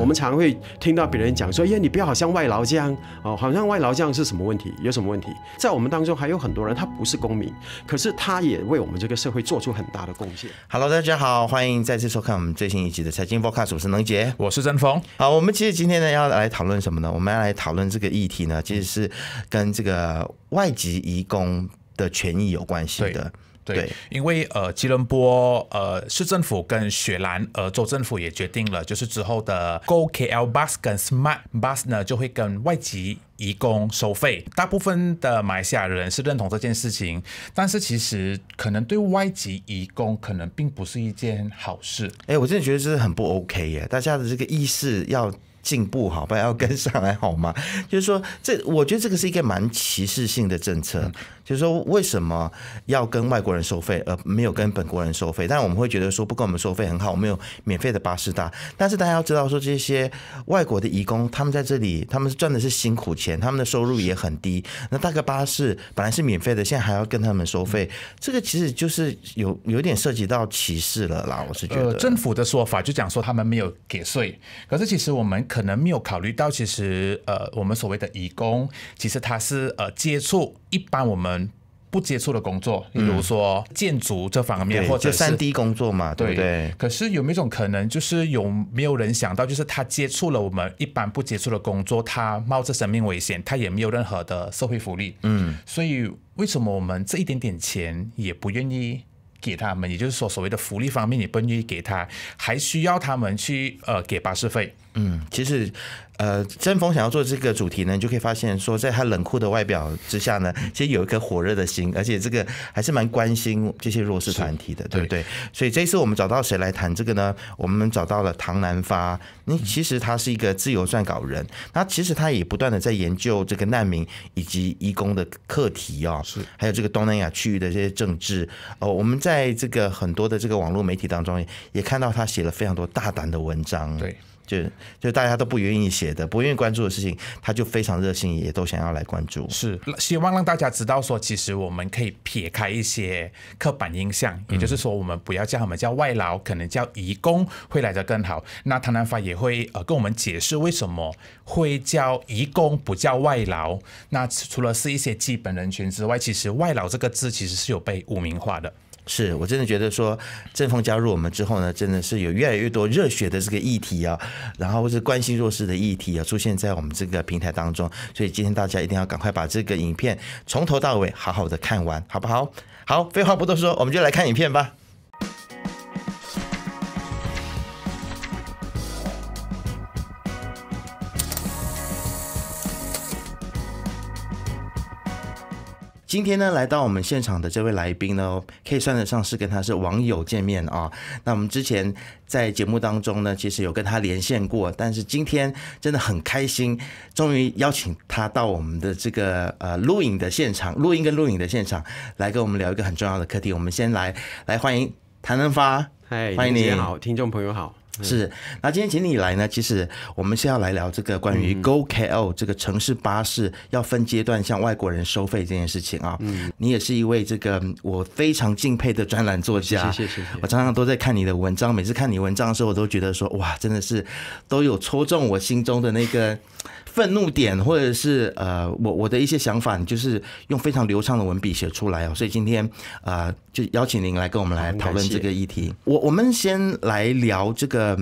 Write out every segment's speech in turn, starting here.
我们常会听到别人讲说：“耶，你不要好像外劳这样哦，好像外劳这样是什么问题？有什么问题？”在我们当中还有很多人，他不是公民，可是他也为我们这个社会做出很大的贡献。Hello，大家好，欢迎再次收看我们最新一集的财经播客，主持能杰，我是郑峰。好，我们其实今天呢要来讨论什么呢？我们要来讨论这个议题呢，其实是跟这个外籍移工的权益有关系的。对，因为呃，吉隆坡呃，市政府跟雪兰呃州政府也决定了，就是之后的 GoKL Bus 跟 Smart Bus 呢就会跟外籍移工收费。大部分的马来西亚人是认同这件事情，但是其实可能对外籍移工可能并不是一件好事。哎，我真的觉得这是很不 OK 耶！大家的这个意识要进步好，不 要跟上来好吗？就是说，这我觉得这个是一个蛮歧视性的政策。就是说，为什么要跟外国人收费，而没有跟本国人收费？但我们会觉得说，不跟我们收费很好，我们有免费的巴士搭。但是大家要知道，说这些外国的义工，他们在这里，他们是赚的是辛苦钱，他们的收入也很低。那大个巴士本来是免费的，现在还要跟他们收费，这个其实就是有有点涉及到歧视了啦。我是觉得，呃，政府的说法就讲说他们没有给税，可是其实我们可能没有考虑到，其实呃，我们所谓的义工，其实他是呃接触。一般我们不接触的工作，比如说建筑这方面，或者三 D 工作嘛，对不对？可是有没有一种可能，就是有没有人想到，就是他接触了我们一般不接触的工作，他冒着生命危险，他也没有任何的社会福利。嗯，所以为什么我们这一点点钱也不愿意给他们？也就是说，所谓的福利方面也不愿意给他，还需要他们去呃给巴士费。嗯，其实。呃，真风想要做这个主题呢，你就可以发现说，在他冷酷的外表之下呢，其实有一颗火热的心，而且这个还是蛮关心这些弱势团体的，对不对？所以这次我们找到谁来谈这个呢？我们找到了唐南发，那其实他是一个自由撰稿人，那其实他也不断的在研究这个难民以及义工的课题哦，是，还有这个东南亚区域的这些政治。哦，我们在这个很多的这个网络媒体当中，也看到他写了非常多大胆的文章，对。就就大家都不愿意写的、不愿意关注的事情，他就非常热心，也都想要来关注。是希望让大家知道说，其实我们可以撇开一些刻板印象，也就是说，我们不要叫他们叫外劳，可能叫移工会来的更好。那唐南发也会呃跟我们解释为什么会叫移工不叫外劳。那除了是一些基本人群之外，其实外劳这个字其实是有被污名化的。是我真的觉得说，正风加入我们之后呢，真的是有越来越多热血的这个议题啊，然后是关心弱势的议题啊，出现在我们这个平台当中。所以今天大家一定要赶快把这个影片从头到尾好好的看完，好不好？好，废话不多说，我们就来看影片吧。今天呢，来到我们现场的这位来宾呢，可以算得上是跟他是网友见面啊。那我们之前在节目当中呢，其实有跟他连线过，但是今天真的很开心，终于邀请他到我们的这个呃录影的现场，录音跟录影的现场来跟我们聊一个很重要的课题。我们先来来欢迎谭正发，嗨，欢迎你，好，听众朋友好。是，那今天请你来呢，其实我们是要来聊这个关于 Go KL 这个城市巴士要分阶段向外国人收费这件事情啊。嗯，你也是一位这个我非常敬佩的专栏作家，谢谢。我常常都在看你的文章，每次看你文章的时候，我都觉得说哇，真的是都有戳中我心中的那个。愤怒点，或者是呃，我我的一些想法，就是用非常流畅的文笔写出来哦。所以今天啊，就邀请您来跟我们来讨论这个议题。我我们先来聊这个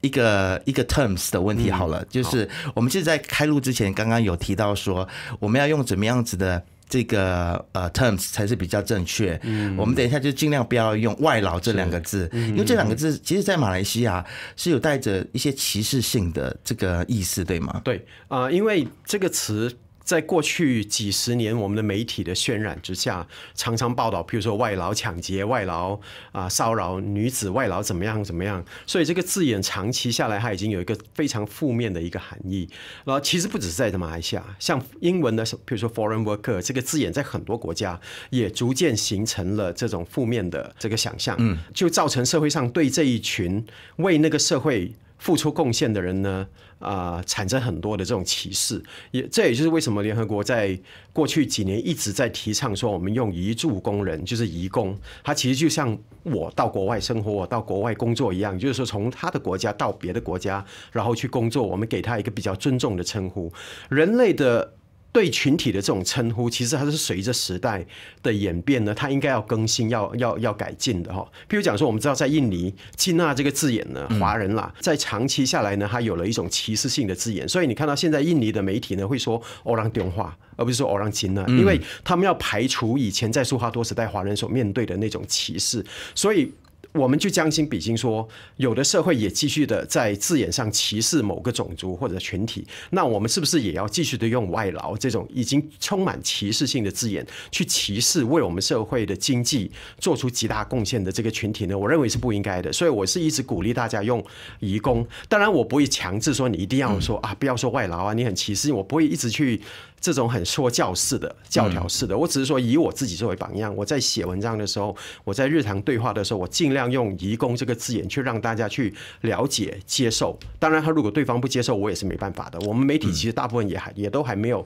一个一个 terms 的问题好了，就是我们现在开录之前刚刚有提到说，我们要用怎么样子的。这个呃，terms 才是比较正确。嗯，我们等一下就尽量不要用外劳这两个字，因为这两个字其实，在马来西亚是有带着一些歧视性的这个意思，对吗？对啊，因为这个词。在过去几十年，我们的媒体的渲染之下，常常报道，譬如说外劳抢劫、外劳啊、骚扰女子、外劳怎么样怎么样。所以这个字眼长期下来，它已经有一个非常负面的一个含义。然后其实不只是在马来西亚，像英文的，譬如说 foreign worker 这个字眼，在很多国家也逐渐形成了这种负面的这个想象，嗯，就造成社会上对这一群为那个社会。付出贡献的人呢，啊，产生很多的这种歧视，也这也就是为什么联合国在过去几年一直在提倡说，我们用移助工人，就是移工，他其实就像我到国外生活，我到国外工作一样，就是说从他的国家到别的国家，然后去工作，我们给他一个比较尊重的称呼，人类的。对群体的这种称呼，其实它是随着时代的演变呢，它应该要更新、要要要改进的哈。譬如讲说，我们知道在印尼，金娜”这个字眼呢，华人啦，在长期下来呢，它有了一种歧视性的字眼。所以你看到现在印尼的媒体呢，会说欧朗丁话，而不是说欧朗金娜”，因为他们要排除以前在苏哈多时代华人所面对的那种歧视。所以。我们就将心比心说，有的社会也继续的在字眼上歧视某个种族或者群体，那我们是不是也要继续的用外劳这种已经充满歧视性的字眼去歧视为我们社会的经济做出极大贡献的这个群体呢？我认为是不应该的，所以我是一直鼓励大家用“移工”。当然，我不会强制说你一定要说啊，不要说外劳啊，你很歧视，我不会一直去。这种很说教式的、教条式的，我只是说以我自己作为榜样。我在写文章的时候，我在日常对话的时候，我尽量用“移工”这个字眼去让大家去了解、接受。当然，他如果对方不接受，我也是没办法的。我们媒体其实大部分也还也都还没有。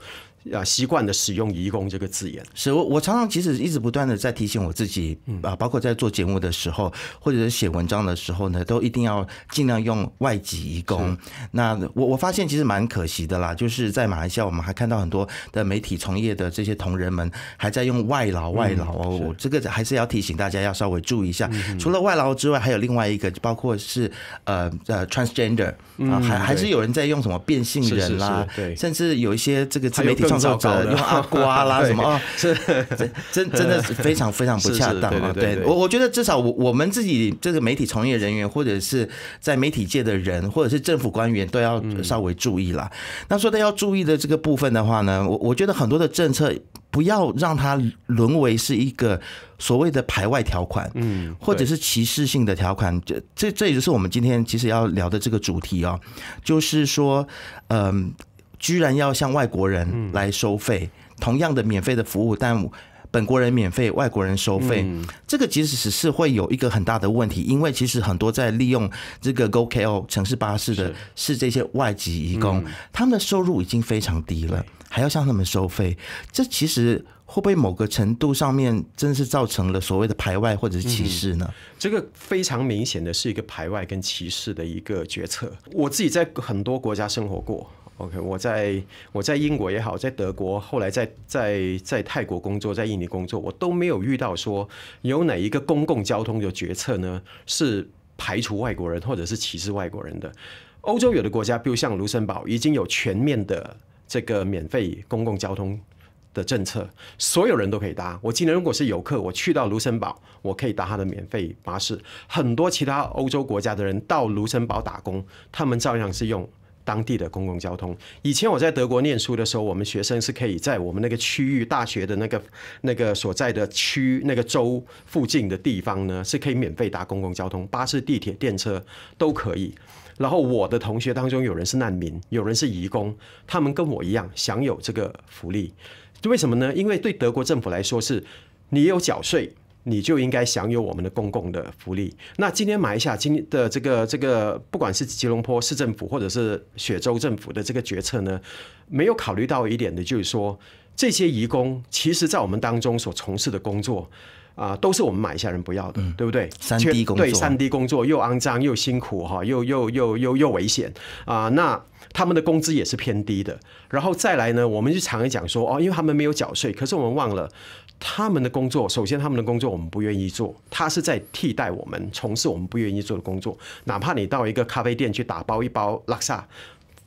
啊，习惯的使用“移工”这个字眼，是我我常常其实一直不断的在提醒我自己，啊，包括在做节目的时候，或者是写文章的时候呢，都一定要尽量用外籍移工。那我我发现其实蛮可惜的啦，就是在马来西亚，我们还看到很多的媒体从业的这些同仁们还在用“外劳”“外劳”哦，这个还是要提醒大家要稍微注意一下。除了“外劳”之外，还有另外一个，包括是呃呃 transgender 啊，还还是有人在用什么变性人啦，对，甚至有一些这个自媒体。用阿瓜啦 什么啊？这 真真的是非常非常不恰当啊！对，我我觉得至少我我们自己这个媒体从业人员，或者是在媒体界的人，或者是政府官员，都要稍微注意啦。那说到要注意的这个部分的话呢，我我觉得很多的政策不要让它沦为是一个所谓的排外条款，嗯，或者是歧视性的条款。这这这也就是我们今天其实要聊的这个主题哦，就是说，嗯。居然要向外国人来收费，同样的免费的服务，但本国人免费，外国人收费，这个其实只是会有一个很大的问题，因为其实很多在利用这个 Go-KO 城市巴士的是这些外籍移工，他们的收入已经非常低了，还要向他们收费，这其实会不会某个程度上面真是造成了所谓的排外或者是歧视呢？这个非常明显的是一个排外跟歧视的一个决策。我自己在很多国家生活过。OK，我在我在英国也好，在德国，后来在在在泰国工作，在印尼工作，我都没有遇到说有哪一个公共交通的决策呢是排除外国人或者是歧视外国人的。欧洲有的国家，比如像卢森堡，已经有全面的这个免费公共交通的政策，所有人都可以搭。我今天如果是游客，我去到卢森堡，我可以搭他的免费巴士。很多其他欧洲国家的人到卢森堡打工，他们照样是用。当地的公共交通。以前我在德国念书的时候，我们学生是可以在我们那个区域大学的那个那个所在的区、那个州附近的地方呢，是可以免费搭公共交通，巴士、地铁、电车都可以。然后我的同学当中有人是难民，有人是移工，他们跟我一样享有这个福利。为什么呢？因为对德国政府来说是，你有缴税。你就应该享有我们的公共的福利。那今天买一下，今天的这个这个，不管是吉隆坡市政府或者是雪州政府的这个决策呢，没有考虑到一点的，就是说。这些移工其实，在我们当中所从事的工作，啊，都是我们马来西亚人不要的，对不对？三 D 工作，对，三 D 工作又肮脏又辛苦哈，又又又又又危险啊！那他们的工资也是偏低的。然后再来呢，我们就常讲说哦，因为他们没有缴税。可是我们忘了，他们的工作，首先他们的工作我们不愿意做，他是在替代我们从事我们不愿意做的工作。哪怕你到一个咖啡店去打包一包拉萨，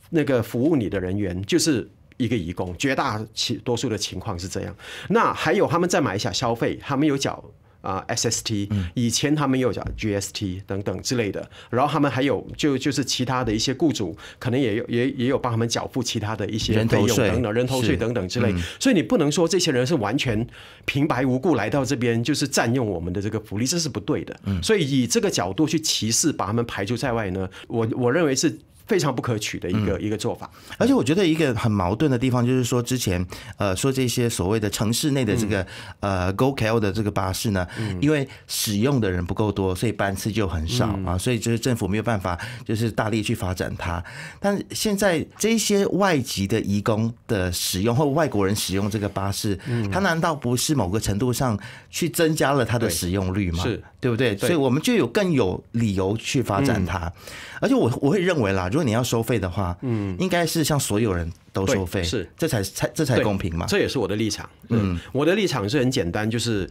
那个服务你的人员就是。一个移工，绝大其多数的情况是这样。那还有他们再买一下消费，他们有缴啊 SST，以前他们有缴 GST 等等之类的。然后他们还有就就是其他的一些雇主，可能也也也有帮他们缴付其他的一些费用等等，人头税等等之类。所以你不能说这些人是完全平白无故来到这边，就是占用我们的这个福利，这是不对的。所以以这个角度去歧视，把他们排除在外呢？我我认为是。非常不可取的一个一个做法，而且我觉得一个很矛盾的地方就是说，之前呃说这些所谓的城市内的这个呃 Go k l 的这个巴士呢，因为使用的人不够多，所以班次就很少啊，所以就是政府没有办法就是大力去发展它。但现在这些外籍的移工的使用或外国人使用这个巴士，它难道不是某个程度上去增加了它的使用率吗？是，对不对？所以我们就有更有理由去发展它。而且我我会认为啦。如果你要收费的话，嗯，应该是向所有人都收费，是这才才这才公平嘛？这也是我的立场。嗯，我的立场是很简单，就是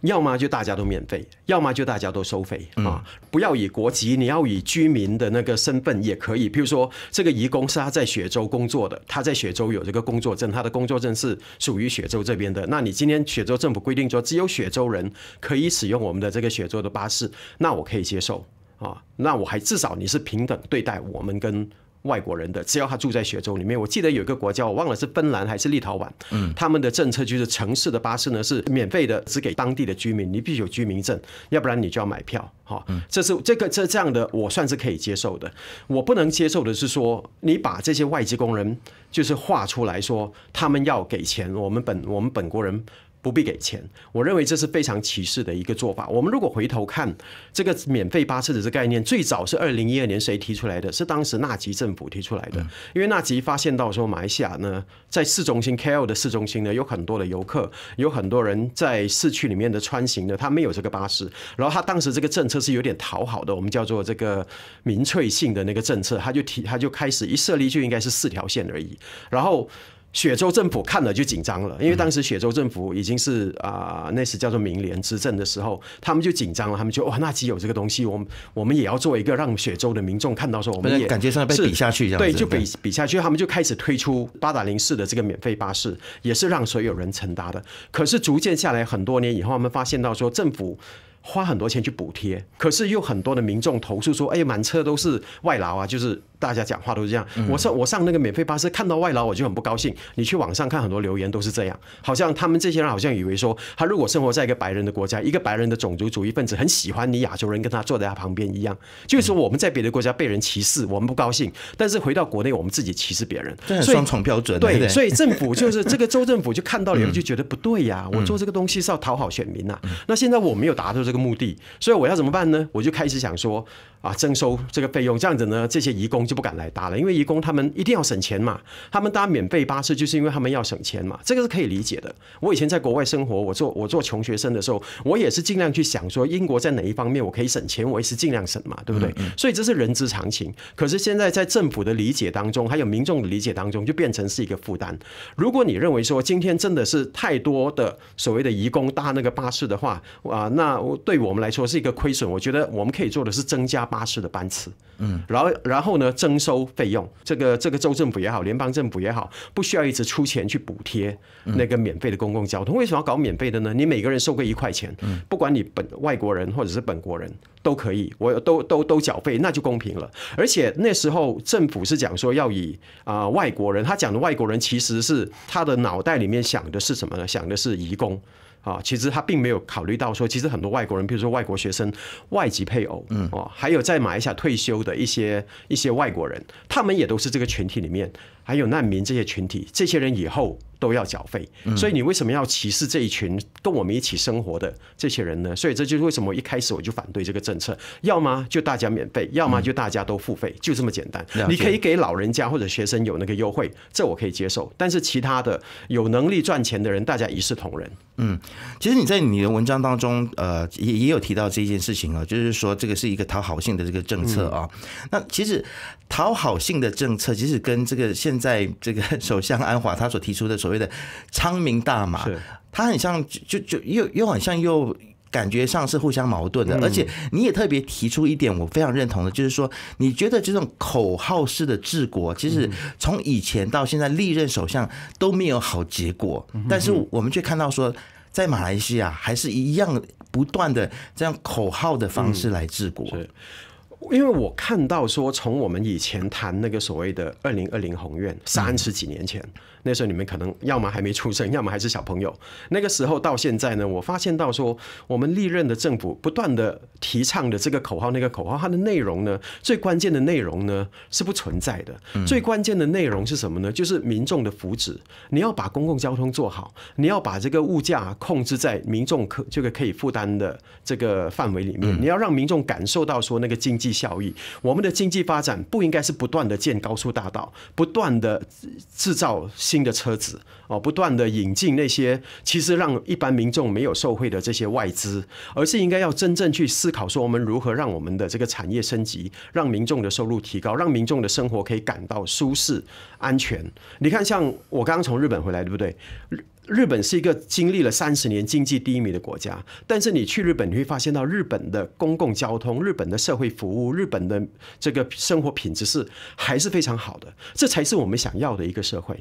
要么就大家都免费，要么就大家都收费啊！不要以国籍，你要以居民的那个身份也可以。譬如说，这个移工是他在雪州工作的，他在雪州有这个工作证，他的工作证是属于雪州这边的。那你今天雪州政府规定说，只有雪州人可以使用我们的这个雪州的巴士，那我可以接受。啊，那我还至少你是平等对待我们跟外国人的，只要他住在雪州里面。我记得有一个国家，我忘了是芬兰还是立陶宛，嗯，他们的政策就是城市的巴士呢是免费的，只给当地的居民，你必须有居民证，要不然你就要买票。哈，这是这个这这样的，我算是可以接受的。我不能接受的是说，你把这些外籍工人就是划出来，说他们要给钱，我们本我们本国人。不必给钱，我认为这是非常歧视的一个做法。我们如果回头看这个免费巴士的这概念，最早是二零一二年谁提出来的？是当时纳吉政府提出来的。因为纳吉发现到说，马来西亚呢在市中心 KL 的市中心呢有很多的游客，有很多人在市区里面的穿行呢，他没有这个巴士。然后他当时这个政策是有点讨好的，我们叫做这个民粹性的那个政策，他就提他就开始一设立就应该是四条线而已，然后。雪州政府看了就紧张了，因为当时雪州政府已经是啊，那时叫做民联执政的时候，他们就紧张了，他们就哇，那只有这个东西，我们我们也要做一个，让雪州的民众看到说，我们也感觉上被比下去，对，就比比下去，他们就开始推出八打零市的这个免费巴士，也是让所有人乘搭的。可是逐渐下来很多年以后，他们发现到说，政府花很多钱去补贴，可是又很多的民众投诉说，哎呀，满车都是外劳啊，就是。大家讲话都是这样，我上我上那个免费巴士，看到外劳我就很不高兴。你去网上看很多留言都是这样，好像他们这些人好像以为说，他如果生活在一个白人的国家，一个白人的种族主义分子，很喜欢你亚洲人跟他坐在他旁边一样，就是我们在别的国家被人歧视，我们不高兴，但是回到国内我们自己歧视别人，所双重标准。对，所以政府就是 这个州政府就看到了，就觉得不对呀，我做这个东西是要讨好选民呐，那现在我没有达到这个目的，所以我要怎么办呢？我就开始想说啊，征收这个费用，这样子呢，这些移工。就不敢来搭了，因为义工他们一定要省钱嘛，他们搭免费巴士就是因为他们要省钱嘛，这个是可以理解的。我以前在国外生活，我做我做穷学生的时候，我也是尽量去想说英国在哪一方面我可以省钱，我也是尽量省嘛，对不对？所以这是人之常情。可是现在在政府的理解当中，还有民众的理解当中，就变成是一个负担。如果你认为说今天真的是太多的所谓的义工搭那个巴士的话，啊，那对我们来说是一个亏损。我觉得我们可以做的是增加巴士的班次，嗯，然后然后呢？征收费用，这个这个州政府也好，联邦政府也好，不需要一直出钱去补贴那个免费的公共交通。为什么要搞免费的呢？你每个人收个一块钱，不管你本外国人或者是本国人，都可以，我都都都缴费，那就公平了。而且那时候政府是讲说要以啊外国人，他讲的外国人其实是他的脑袋里面想的是什么呢？想的是移工。啊，其实他并没有考虑到说，其实很多外国人，比如说外国学生、外籍配偶，嗯，哦，还有在马来西亚退休的一些一些外国人，他们也都是这个群体里面。还有难民这些群体，这些人以后都要缴费，所以你为什么要歧视这一群跟我们一起生活的这些人呢？所以这就是为什么一开始我就反对这个政策，要么就大家免费，要么就大家都付费，就这么简单。你可以给老人家或者学生有那个优惠，这我可以接受，但是其他的有能力赚钱的人，大家一视同仁。嗯，其实你在你的文章当中，呃，也也有提到这件事情啊，就是说这个是一个讨好性的这个政策啊。那其实讨好性的政策，其实跟这个现在这个 首相安华他所提出的所谓的“昌明大马”，他很像就就又又很像又感觉上是互相矛盾的，而且你也特别提出一点，我非常认同的，就是说，你觉得这种口号式的治国，其实从以前到现在，历任首相都没有好结果，但是我们却看到说，在马来西亚还是一样不断的这样口号的方式来治国。因为我看到说，从我们以前谈那个所谓的“二零二零宏愿”，三十几年前。那时候你们可能要么还没出生，要么还是小朋友。那个时候到现在呢，我发现到说，我们历任的政府不断的提倡的这个口号那个口号，它的内容呢，最关键的内容呢是不存在的。最关键的内容是什么呢？就是民众的福祉。你要把公共交通做好，你要把这个物价控制在民众可这个可以负担的这个范围里面，你要让民众感受到说那个经济效益。我们的经济发展不应该是不断的建高速大道，不断的制造新。新的车子。哦，不断的引进那些其实让一般民众没有受惠的这些外资，而是应该要真正去思考说，我们如何让我们的这个产业升级，让民众的收入提高，让民众的生活可以感到舒适、安全。你看，像我刚刚从日本回来，对不对？日本是一个经历了三十年经济低迷的国家，但是你去日本你会发现到日本的公共交通、日本的社会服务、日本的这个生活品质是还是非常好的，这才是我们想要的一个社会。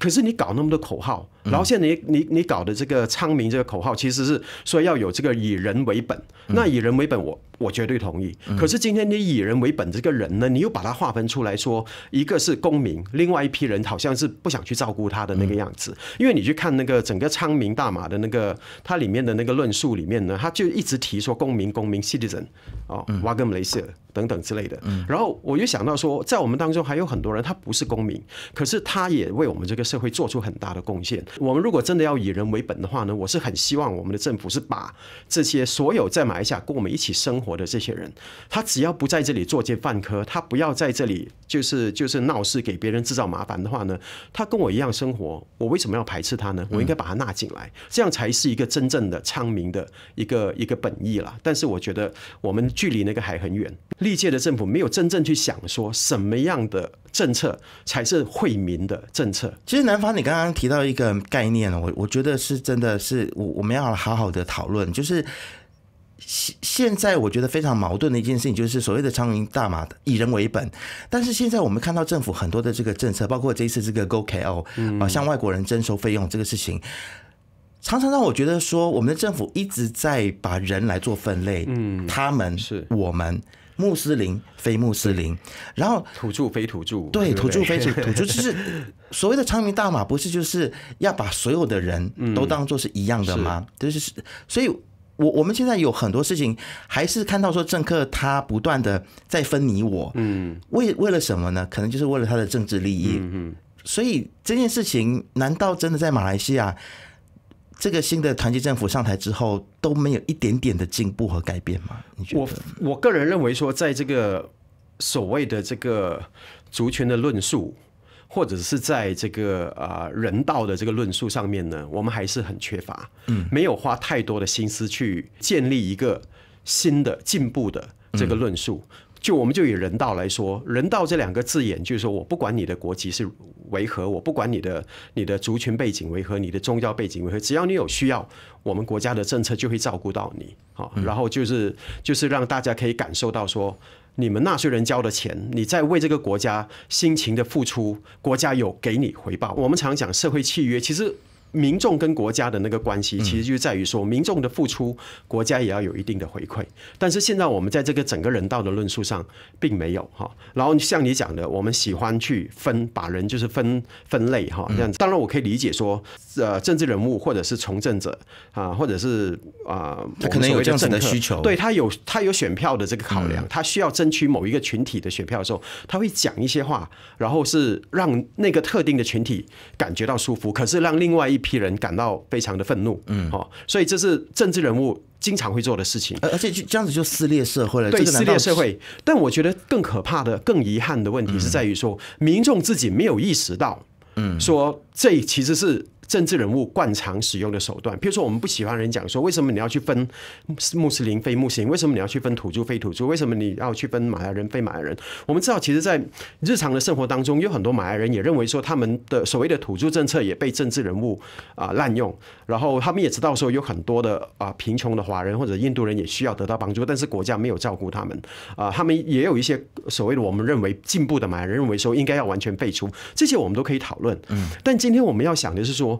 可是你搞那么多。口号，然后现在你你你搞的这个“昌明”这个口号，其实是说要有这个以人为本。那以人为本，我我绝对同意。可是今天你以人为本这个人呢，你又把它划分出来，说一个是公民，另外一批人好像是不想去照顾他的那个样子。因为你去看那个整个“昌明大马”的那个它里面的那个论述里面呢，他就一直提说公民、公民 （citizen） 哦，瓦姆雷瑟等等之类的。然后我就想到说，在我们当中还有很多人，他不是公民，可是他也为我们这个社会做出很大的。贡献。我们如果真的要以人为本的话呢，我是很希望我们的政府是把这些所有在马来西亚跟我们一起生活的这些人，他只要不在这里作奸犯科，他不要在这里就是就是闹事给别人制造麻烦的话呢，他跟我一样生活，我为什么要排斥他呢？我应该把他纳进来，这样才是一个真正的昌明的一个一个本意了。但是我觉得我们距离那个还很远，历届的政府没有真正去想说什么样的。政策才是惠民的政策。其实，南方，你刚刚提到一个概念呢，我我觉得是真的是，我我们要好好的讨论。就是现现在，我觉得非常矛盾的一件事情，就是所谓的“苍蝇大马以人为本，但是现在我们看到政府很多的这个政策，包括这一次这个 Go KO r e 啊，外国人征收费用这个事情，常常让我觉得说，我们的政府一直在把人来做分类。嗯，他们是我们。穆斯林、非穆斯林，然后土著、非土著，对，土著、非土土著，就是所谓的“长明大马”，不是就是要把所有的人都当做是一样的吗？就是，所以，我我们现在有很多事情，还是看到说政客他不断的在分你我，嗯，为为了什么呢？可能就是为了他的政治利益，嗯嗯。所以这件事情，难道真的在马来西亚？这个新的团结政府上台之后都没有一点点的进步和改变吗？你觉得？我我个人认为说，在这个所谓的这个族群的论述，或者是在这个呃人道的这个论述上面呢，我们还是很缺乏，嗯，没有花太多的心思去建立一个新的进步的这个论述。就我们就以人道来说，人道这两个字眼，就是说我不管你的国籍是为何，我不管你的你的族群背景为何，你的宗教背景为何，只要你有需要，我们国家的政策就会照顾到你，好，然后就是就是让大家可以感受到说，你们纳税人交的钱，你在为这个国家辛勤的付出，国家有给你回报。我们常讲社会契约，其实。民众跟国家的那个关系，其实就在于说，民众的付出，国家也要有一定的回馈。但是现在我们在这个整个人道的论述上，并没有哈。然后像你讲的，我们喜欢去分，把人就是分分类哈，这样子。当然，我可以理解说，呃，政治人物或者是从政者啊，或者是啊，他可能有政治的需求，对他有他有选票的这个考量，他需要争取某一个群体的选票的时候，他会讲一些话，然后是让那个特定的群体感觉到舒服，可是让另外一。一批人感到非常的愤怒，嗯，哦，所以这是政治人物经常会做的事情，而而且就这样子就撕裂社会了，对，撕裂社会。但我觉得更可怕的、更遗憾的问题是在于说，民众自己没有意识到，嗯，说这其实是。政治人物惯常使用的手段，比如说我们不喜欢人讲说，为什么你要去分穆斯林非穆斯林？为什么你要去分土著非土著？为什么你要去分马来人非马来人？我们知道，其实，在日常的生活当中，有很多马来人也认为说，他们的所谓的土著政策也被政治人物啊滥用。然后他们也知道说，有很多的啊贫穷的华人或者印度人也需要得到帮助，但是国家没有照顾他们啊。他们也有一些所谓的我们认为进步的马来人认为说，应该要完全废除这些，我们都可以讨论。嗯，但今天我们要想的是说。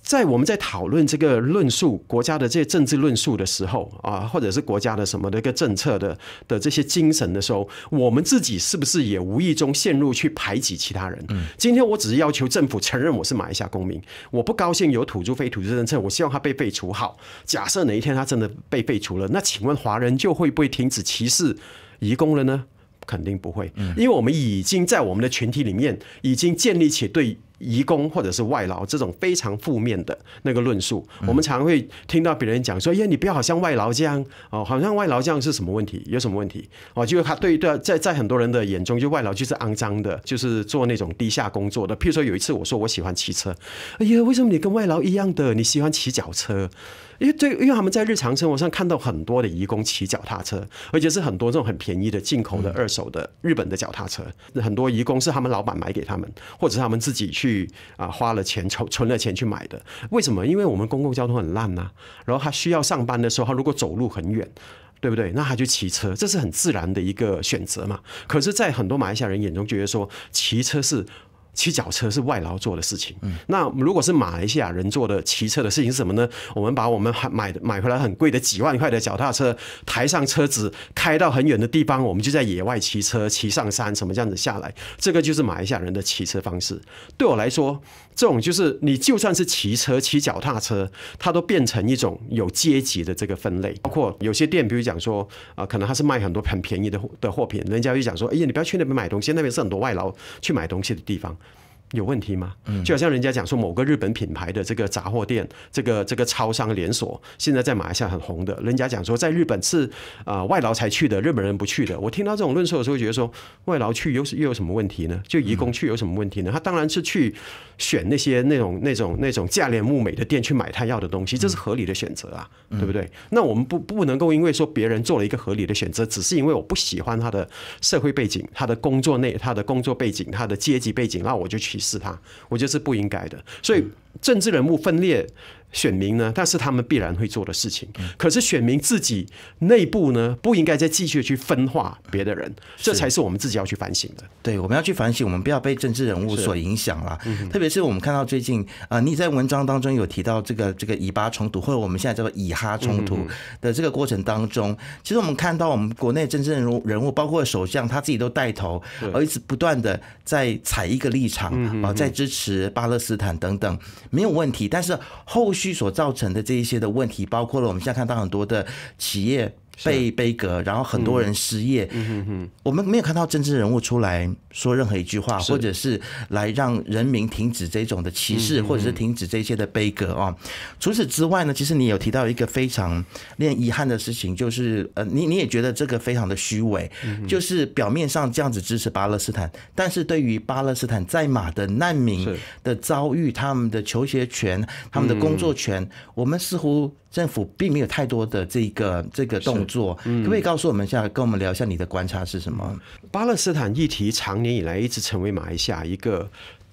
在我们在讨论这个论述国家的这些政治论述的时候啊，或者是国家的什么的一个政策的的这些精神的时候，我们自己是不是也无意中陷入去排挤其他人？嗯，今天我只是要求政府承认我是马来西亚公民，我不高兴有土著非土著政策，我希望他被废除。好，假设哪一天他真的被废除了，那请问华人就会不会停止歧视移工了呢？肯定不会，因为我们已经在我们的群体里面已经建立起对。移工或者是外劳这种非常负面的那个论述，我们常会听到别人讲说：“耶，你不要好像外劳这样哦，好像外劳这样是什么问题？有什么问题？哦，就是他对对，在在很多人的眼中，就外劳就是肮脏的，就是做那种低下工作的。譬如说有一次我说我喜欢骑车，哎呀，为什么你跟外劳一样的？你喜欢骑脚车？”因为对，因为他们在日常生活上看到很多的移工骑脚踏车，而且是很多这种很便宜的进口的二手的日本的脚踏车，很多移工是他们老板买给他们，或者他们自己去啊花了钱存存了钱去买的。为什么？因为我们公共交通很烂呐，然后他需要上班的时候，他如果走路很远，对不对？那他就骑车，这是很自然的一个选择嘛。可是，在很多马来西亚人眼中，觉得说骑车是。骑脚车是外劳做的事情。嗯，那如果是马来西亚人做的骑车的事情是什么呢？我们把我们买买回来很贵的几万块的脚踏车抬上车子，开到很远的地方，我们就在野外骑车，骑上山，什么这样子下来，这个就是马来西亚人的骑车方式。对我来说，这种就是你就算是骑车骑脚踏车，它都变成一种有阶级的这个分类。包括有些店，比如讲说啊，可能他是卖很多很便宜的的货品，人家就讲说，哎呀，你不要去那边买东西，那边是很多外劳去买东西的地方。有问题吗？就好像人家讲说某个日本品牌的这个杂货店，这个这个超商连锁现在在马来西亚很红的，人家讲说在日本是啊外劳才去的，日本人不去的。我听到这种论述的时候，觉得说外劳去又又有什么问题呢？就移工去有什么问题呢？他当然是去选那些那种那种那种价廉物美的店去买他要的东西，这是合理的选择啊，对不对？那我们不不能够因为说别人做了一个合理的选择，只是因为我不喜欢他的社会背景、他的工作内、他的工作背景、他的阶级背景，那我就去。是他，我觉得是不应该的。所以政治人物分裂。选民呢？但是他们必然会做的事情，可是选民自己内部呢，不应该再继续去分化别的人，这才是我们自己要去反省的。对，我们要去反省，我们不要被政治人物所影响了。特别是我们看到最近啊，你在文章当中有提到这个这个以巴冲突，或者我们现在叫做以哈冲突的这个过程当中，其实我们看到我们国内政治人物，人物，包括首相他自己都带头，而一直不断的在踩一个立场啊，在支持巴勒斯坦等等，没有问题。但是后续所造成的这一些的问题，包括了我们现在看到很多的企业。被杯格，然后很多人失业。嗯我们没有看到政治人物出来说任何一句话，或者是来让人民停止这种的歧视，或者是停止这些的悲格啊。除此之外呢，其实你有提到一个非常令遗憾的事情，就是呃，你你也觉得这个非常的虚伪，就是表面上这样子支持巴勒斯坦，但是对于巴勒斯坦在马的难民的遭遇，他们的求学权、他们的工作权，我们似乎。政府并没有太多的这个这个动作，可不可以告诉我们一下，跟我们聊一下你的观察是什么？巴勒斯坦议题常年以来一直成为马来西亚一个。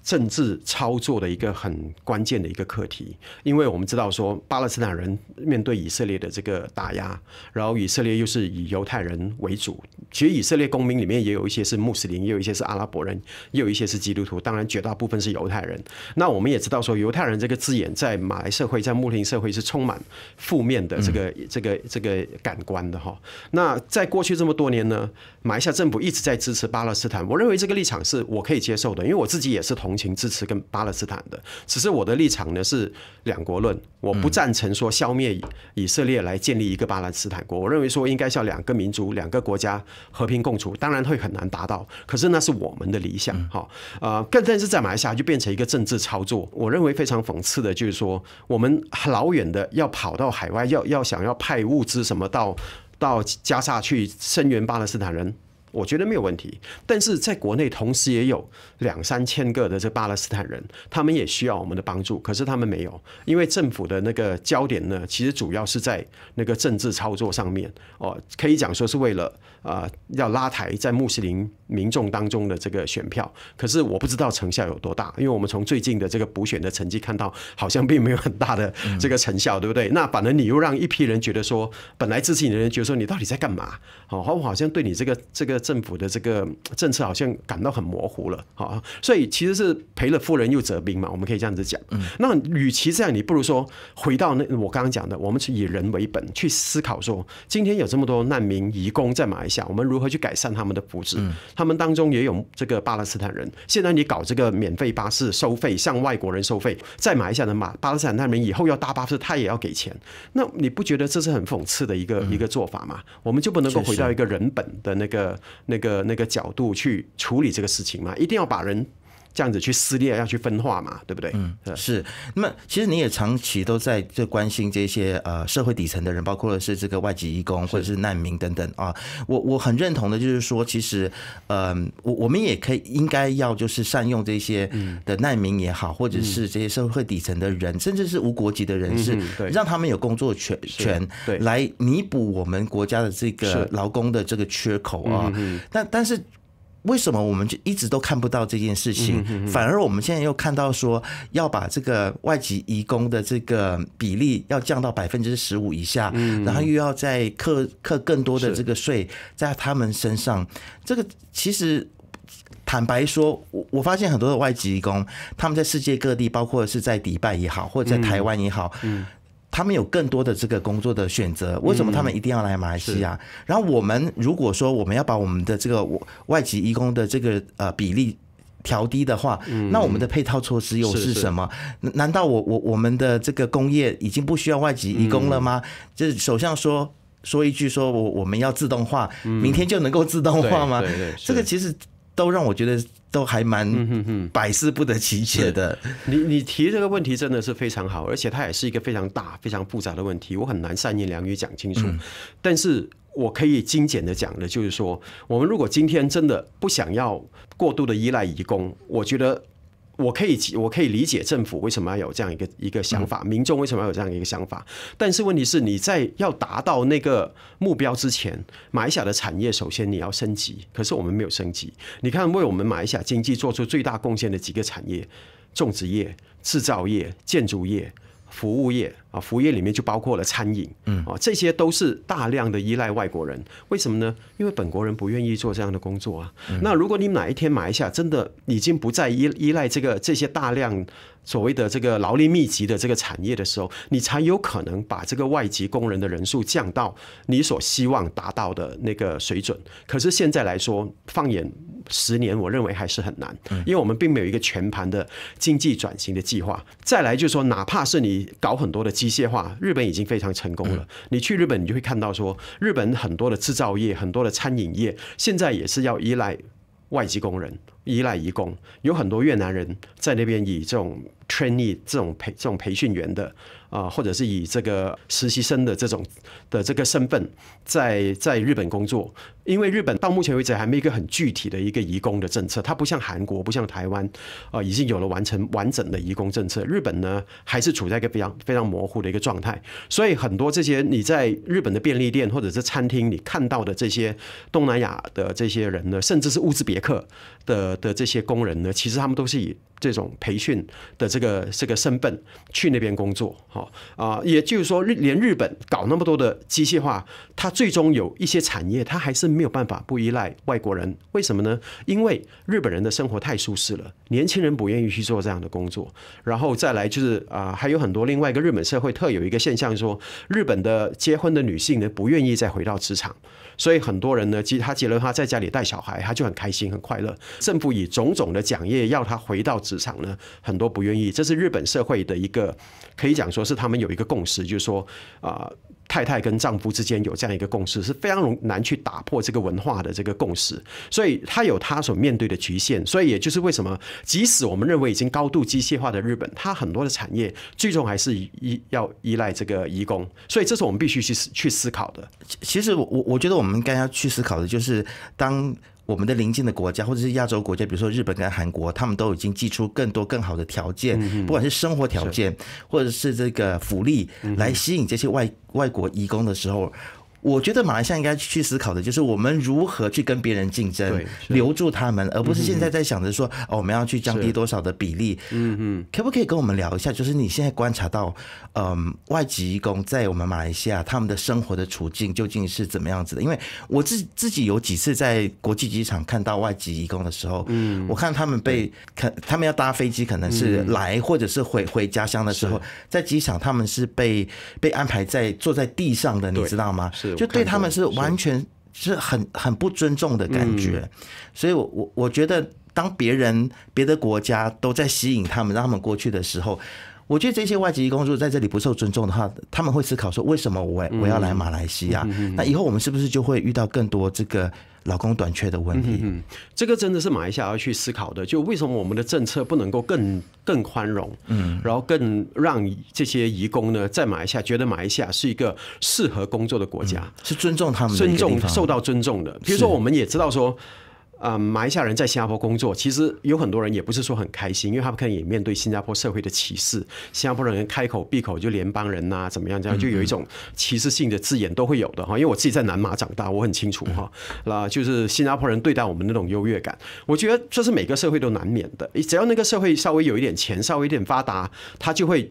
政治操作的一个很关键的一个课题，因为我们知道说，巴勒斯坦人面对以色列的这个打压，然后以色列又是以犹太人为主。其实以色列公民里面也有一些是穆斯林，也有一些是阿拉伯人，也有一些是基督徒。当然，绝大部分是犹太人。那我们也知道说，犹太人这个字眼在马来社会、在穆斯林社会是充满负面的这个、这个、这个感官的哈。那在过去这么多年呢，马来西亚政府一直在支持巴勒斯坦。我认为这个立场是我可以接受的，因为我自己也是同。情支持跟巴勒斯坦的，只是我的立场呢是两国论，我不赞成说消灭以色列来建立一个巴勒斯坦国。我认为说应该是要两个民族、两个国家和平共处，当然会很难达到，可是那是我们的理想哈。呃，更甚至在马来西亚就变成一个政治操作。我认为非常讽刺的就是说，我们老远的要跑到海外，要要想要派物资什么到到加沙去声援巴勒斯坦人。我觉得没有问题，但是在国内同时也有两三千个的这巴勒斯坦人，他们也需要我们的帮助，可是他们没有，因为政府的那个焦点呢，其实主要是在那个政治操作上面，哦，可以讲说是为了啊要拉抬在穆斯林。民众当中的这个选票，可是我不知道成效有多大，因为我们从最近的这个补选的成绩看到，好像并没有很大的这个成效，对不对？那反而你又让一批人觉得说，本来支持你的人觉得说你到底在干嘛？好，我好像对你这个这个政府的这个政策好像感到很模糊了。好，所以其实是赔了夫人又折兵嘛，我们可以这样子讲。那与其这样，你不如说回到那我刚刚讲的，我们是以人为本去思考说，今天有这么多难民、移工在马来西亚，我们如何去改善他们的福祉？他们当中也有这个巴勒斯坦人。现在你搞这个免费巴士收费，向外国人收费，在马来西亚的马巴勒斯坦难民以后要搭巴士，他也要给钱。那你不觉得这是很讽刺的一个一个做法吗？我们就不能够回到一个人本的那个、那个、那个角度去处理这个事情吗？一定要把人。这样子去撕裂，要去分化嘛，对不对？嗯，是。那么，其实你也长期都在这关心这些呃社会底层的人，包括是这个外籍工或者是难民等等啊。我我很认同的，就是说，其实，嗯，我我们也可以应该要就是善用这些的难民也好，或者是这些社会底层的人，甚至是无国籍的人士，让他们有工作权权，来弥补我们国家的这个劳工的这个缺口啊。但但是。为什么我们就一直都看不到这件事情？反而我们现在又看到说要把这个外籍移工的这个比例要降到百分之十五以下，然后又要再扣扣更多的这个税在他们身上。这个其实坦白说，我我发现很多的外籍移工，他们在世界各地，包括是在迪拜也好，或者在台湾也好。他们有更多的这个工作的选择，为什么他们一定要来马来西亚？然后我们如果说我们要把我们的这个外籍义工的这个呃比例调低的话，那我们的配套措施又是什么？难道我我我们的这个工业已经不需要外籍义工了吗？就是首相说说一句说我我们要自动化，明天就能够自动化吗？这个其实都让我觉得。都还蛮百思不得其解的。你你提这个问题真的是非常好，而且它也是一个非常大、非常复杂的问题，我很难三言良语讲清楚。但是我可以精简的讲的，就是说，我们如果今天真的不想要过度的依赖移工，我觉得。我可以，我可以理解政府为什么要有这样一个一个想法，民众为什么要有这样一个想法。但是问题是，你在要达到那个目标之前，马来西亚的产业首先你要升级，可是我们没有升级。你看，为我们马来西亚经济做出最大贡献的几个产业：种植业、制造业、建筑业、服务业。服务业里面就包括了餐饮，嗯，啊，这些都是大量的依赖外国人。为什么呢？因为本国人不愿意做这样的工作啊。那如果你哪一天马来西亚真的已经不再依依赖这个这些大量所谓的这个劳力密集的这个产业的时候，你才有可能把这个外籍工人的人数降到你所希望达到的那个水准。可是现在来说，放眼十年，我认为还是很难，因为我们并没有一个全盘的经济转型的计划。再来就是说，哪怕是你搞很多的经机械化，日本已经非常成功了。你去日本，你就会看到说，日本很多的制造业、很多的餐饮业，现在也是要依赖外籍工人。依赖移工，有很多越南人在那边以这种 t r a i n e e 这种培、这种培训员的啊，或者是以这个实习生的这种的这个身份，在在日本工作。因为日本到目前为止还没一个很具体的一个移工的政策，它不像韩国、不像台湾啊，已经有了完成完整的移工政策。日本呢，还是处在一个非常非常模糊的一个状态。所以很多这些你在日本的便利店或者是餐厅你看到的这些东南亚的这些人呢，甚至是乌兹别克。的的这些工人呢，其实他们都是以这种培训的这个这个身份去那边工作，好啊，也就是说，日连日本搞那么多的机械化，它最终有一些产业，它还是没有办法不依赖外国人，为什么呢？因为日本人的生活太舒适了。年轻人不愿意去做这样的工作，然后再来就是啊，还有很多另外一个日本社会特有一个现象，说日本的结婚的女性呢不愿意再回到职场，所以很多人呢，其实他结了婚，在家里带小孩，他就很开心很快乐，政府以种种的奖业要他回到职场呢，很多不愿意，这是日本社会的一个可以讲说是他们有一个共识，就是说啊。太太跟丈夫之间有这样一个共识，是非常容难去打破这个文化的这个共识，所以他有他所面对的局限，所以也就是为什么，即使我们认为已经高度机械化的日本，它很多的产业最终还是依要依赖这个移工，所以这是我们必须去去思考的。其实，我我我觉得我们该要去思考的就是当。我们的邻近的国家或者是亚洲国家，比如说日本跟韩国，他们都已经寄出更多更好的条件，不管是生活条件或者是这个福利，来吸引这些外外国移工的时候。我觉得马来西亚应该去思考的就是我们如何去跟别人竞争，留住他们，而不是现在在想着说哦，我们要去降低多少的比例。嗯嗯，可不可以跟我们聊一下？就是你现在观察到，嗯，外籍工在我们马来西亚他们的生活的处境究竟是怎么样子？的？因为我自己自己有几次在国际机场看到外籍工的时候，嗯，我看他们被可他们要搭飞机，可能是来或者是回回家乡的时候，在机场他们是被被安排在坐在地上的，你知道吗？是。就对他们是完全是很很不尊重的感觉，所以我我我觉得当别人别的国家都在吸引他们让他们过去的时候，我觉得这些外籍工作在这里不受尊重的话，他们会思考说为什么我我要来马来西亚？那以后我们是不是就会遇到更多这个？劳工短缺的问题，嗯。这个真的是马来西亚要去思考的。就为什么我们的政策不能够更更宽容，嗯，然后更让这些移工呢，在马来西亚觉得马来西亚是一个适合工作的国家，是尊重他们、尊重受到尊重的。比如说，我们也知道说。啊，马来西亚人在新加坡工作，其实有很多人也不是说很开心，因为他们可能也面对新加坡社会的歧视。新加坡人开口闭口就联邦人呐，怎么样这样，就有一种歧视性的字眼都会有的哈。因为我自己在南马长大，我很清楚哈，那就是新加坡人对待我们那种优越感。我觉得这是每个社会都难免的，只要那个社会稍微有一点钱，稍微有点发达，他就会。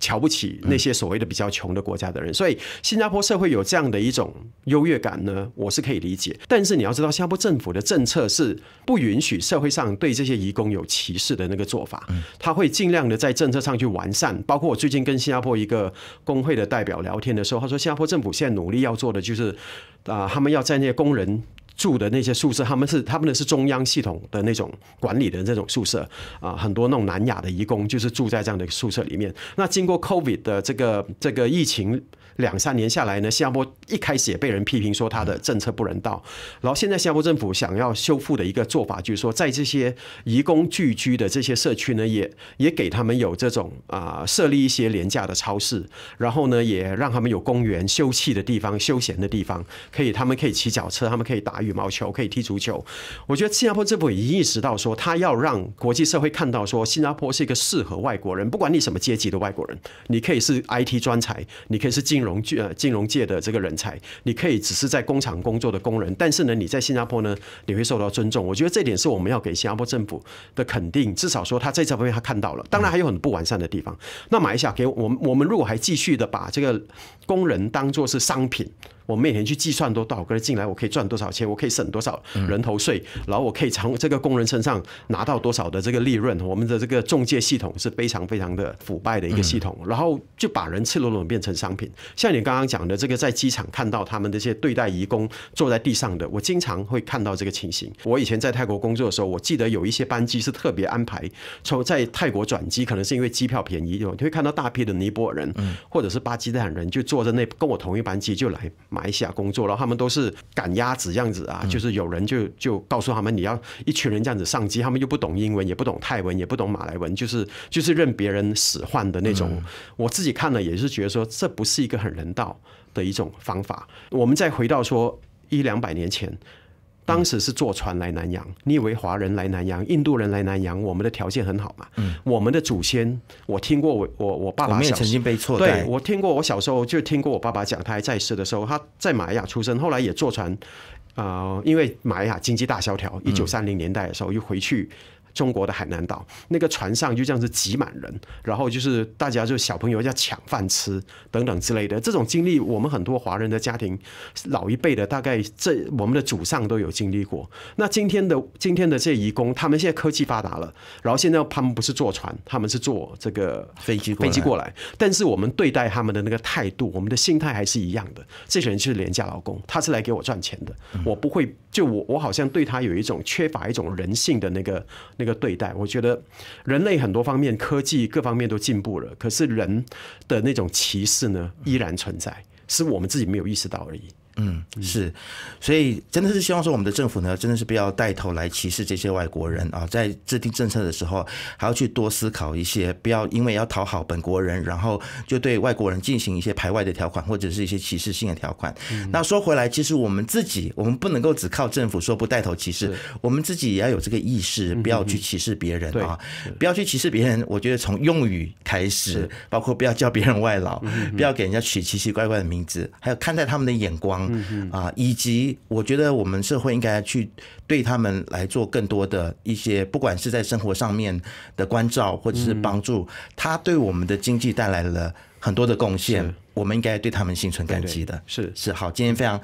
瞧不起那些所谓的比较穷的国家的人，所以新加坡社会有这样的一种优越感呢，我是可以理解。但是你要知道，新加坡政府的政策是不允许社会上对这些移工有歧视的那个做法，他会尽量的在政策上去完善。包括我最近跟新加坡一个工会的代表聊天的时候，他说新加坡政府现在努力要做的就是，啊，他们要在那些工人。住的那些宿舍，他们是他们的是中央系统的那种管理的这种宿舍啊，很多那种南亚的移工就是住在这样的宿舍里面。那经过 COVID 的这个这个疫情。两三年下来呢，新加坡一开始也被人批评说他的政策不人道，然后现在新加坡政府想要修复的一个做法，就是说在这些移工聚居的这些社区呢，也也给他们有这种啊设立一些廉价的超市，然后呢也让他们有公园休憩的地方、休闲的地方，可以他们可以骑脚车，他们可以打羽毛球，可以踢足球。我觉得新加坡政府已经意识到说，他要让国际社会看到说，新加坡是一个适合外国人，不管你什么阶级的外国人，你可以是 IT 专才，你可以是进融界金融界的这个人才，你可以只是在工厂工作的工人，但是呢，你在新加坡呢，你会受到尊重。我觉得这点是我们要给新加坡政府的肯定，至少说他在这方面他看到了。当然还有很不完善的地方。那马来西亚给我们，我们如果还继续的把这个工人当做是商品。我每天去计算多多少个进来，我可以赚多少钱，我可以省多少人头税，然后我可以从这个工人身上拿到多少的这个利润。我们的这个中介系统是非常非常的腐败的一个系统，然后就把人赤裸裸变成商品。像你刚刚讲的这个，在机场看到他们这些对待义工坐在地上的，我经常会看到这个情形。我以前在泰国工作的时候，我记得有一些班机是特别安排从在泰国转机，可能是因为机票便宜，有你会看到大批的尼泊尔人或者是巴基斯坦人就坐在那跟我同一班机就来。马来西亚工作然后他们都是赶鸭子这样子啊，就是有人就就告诉他们，你要一群人这样子上机，他们又不懂英文，也不懂泰文，也不懂马来文，就是就是任别人使唤的那种。我自己看了也是觉得说，这不是一个很人道的一种方法。我们再回到说一两百年前。当时是坐船来南洋，你以为华人来南洋，印度人来南洋，我们的条件很好嘛？我们的祖先，我听过我我我爸爸小被错对，我听过我小时候就听过我爸爸讲，他还在世的时候，他在马亚出生，后来也坐船，啊，因为马亚经济大萧条，一九三零年代的时候又回去。中国的海南岛，那个船上就这样子挤满人，然后就是大家就小朋友要抢饭吃等等之类的，这种经历我们很多华人的家庭老一辈的大概这我们的祖上都有经历过。那今天的今天的这些移工，他们现在科技发达了，然后现在他们不是坐船，他们是坐这个飞机飞机过来，但是我们对待他们的那个态度，我们的心态还是一样的。这些人就是廉价劳工，他是来给我赚钱的，我不会。就我，我好像对他有一种缺乏一种人性的那个那个对待。我觉得人类很多方面，科技各方面都进步了，可是人的那种歧视呢，依然存在，是我们自己没有意识到而已。嗯，是，所以真的是希望说，我们的政府呢，真的是不要带头来歧视这些外国人啊，在制定政策的时候，还要去多思考一些，不要因为要讨好本国人，然后就对外国人进行一些排外的条款或者是一些歧视性的条款。那说回来，其实我们自己，我们不能够只靠政府说不带头歧视，我们自己也要有这个意识，不要去歧视别人啊，不要去歧视别人。我觉得从用语开始，包括不要叫别人外老，不要给人家取奇奇怪怪的名字，还有看待他们的眼光。嗯啊，以及我觉得我们社会应该去对他们来做更多的一些，不管是在生活上面的关照或者是帮助，他对我们的经济带来了很多的贡献，我们应该对他们心存感激的。是是好，今天非常。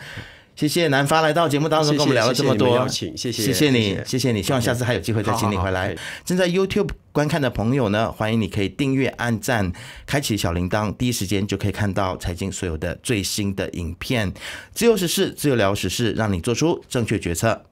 谢谢南发来到节目当中跟我们聊了这么多，谢谢你，谢谢你，希望下次还有机会再请你回来。正在 YouTube 观看的朋友呢，欢迎你可以订阅、按赞、开启小铃铛，第一时间就可以看到财经所有的最新的影片。自由时事、自由聊时事，让你做出正确决策。